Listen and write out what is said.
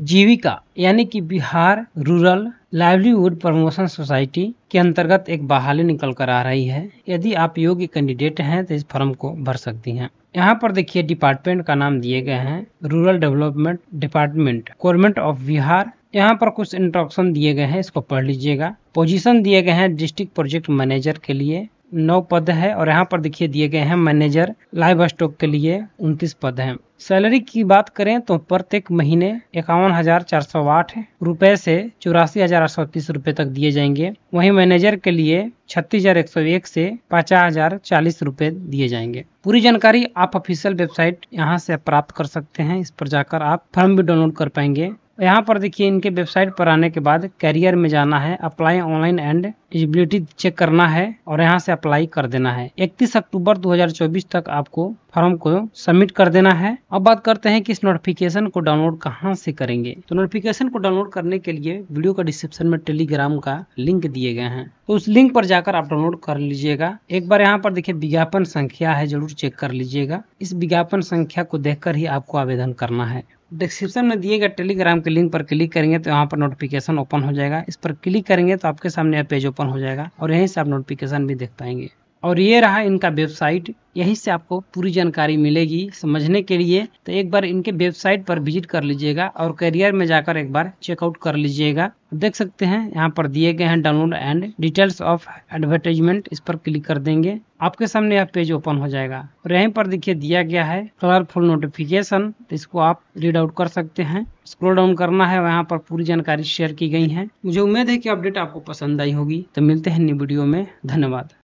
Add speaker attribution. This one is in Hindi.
Speaker 1: जीविका यानी कि Bihar rural livelihood promotion society के अंतर्गत एक बहाली निकल कर आ रही है यदि आप योग्य कैंडिडेट हैं तो इस फॉर्म को भर सकती हैं यहाँ पर देखिए डिपार्टमेंट का नाम दिए गए हैं rural development department government of Bihar यहाँ पर कुछ इंट्रोडक्शन दिए गए हैं इसको पढ़ लीजिएगा पोजीशन दिए गए हैं डिस्ट्रिक्ट प्रोजेक्ट मैनेजर के लिए नौ पद है और यहाँ पर देखिए दिए गए हैं मैनेजर लाइव स्टॉक के लिए उनतीस पद हैं सैलरी की बात करें तो प्रत्येक महीने इक्यावन हजार चार सौ आठ रूपए से चौरासी हजार आठ सौ तीस रूपए तक दिए जाएंगे वहीं मैनेजर के लिए छत्तीस हजार एक सौ एक से पचास हजार चालीस रूपए दिए जाएंगे पूरी जानकारी आप ऑफिशियल वेबसाइट यहां से प्राप्त कर सकते हैं इस पर जाकर आप फॉर्म भी डाउनलोड कर पाएंगे यहाँ पर देखिए इनके वेबसाइट पर आने के बाद कैरियर में जाना है apply online and eligibility check करना है और यहाँ से अप्लाई कर देना है 31 अक्टूबर 2024 तक आपको फॉर्म को सबमिट कर देना है अब बात करते हैं कि इस नोटिफिकेशन को डाउनलोड कहाँ से करेंगे तो नोटिफिकेशन को डाउनलोड करने के लिए वीडियो का डिस्क्रिप्शन में टेलीग्राम का लिंक दिए गए हैं तो उस लिंक पर जाकर आप डाउनलोड कर लीजिएगा एक बार यहाँ पर देखिये विज्ञापन संख्या है जरूर चेक कर लीजिएगा इस विज्ञापन संख्या को देख ही आपको आवेदन करना है डिस्क्रिप्शन में दिए गए टेलीग्राम के लिंक पर क्लिक करेंगे तो यहाँ पर नोटिफिकेशन ओपन हो जाएगा इस पर क्लिक करेंगे तो आपके सामने यह पेज ओपन हो जाएगा और यहीं से आप नोटिफिकेशन भी देख पाएंगे और ये रहा इनका वेबसाइट यहीं से आपको पूरी जानकारी मिलेगी समझने के लिए तो एक बार इनके वेबसाइट पर विजिट कर लीजिएगा और करियर में जाकर एक बार चेकआउट कर लीजिएगा देख सकते हैं यहाँ पर दिए गए हैं download and details of advertisement इस पर क्लिक कर देंगे आपके सामने यह पेज ओपन हो जाएगा और यहीं पर देखिए दिया गया है कलरफुल नोटिफिकेशन तो इसको आप रीड आउट कर सकते हैं स्क्रोल डाउन करना है वहाँ पर पूरी जानकारी शेयर की गई है मुझे उम्मीद है कि अपडेट आपको पसंद आई होगी तो मिलते हैं न्यू वीडियो में धन्यवाद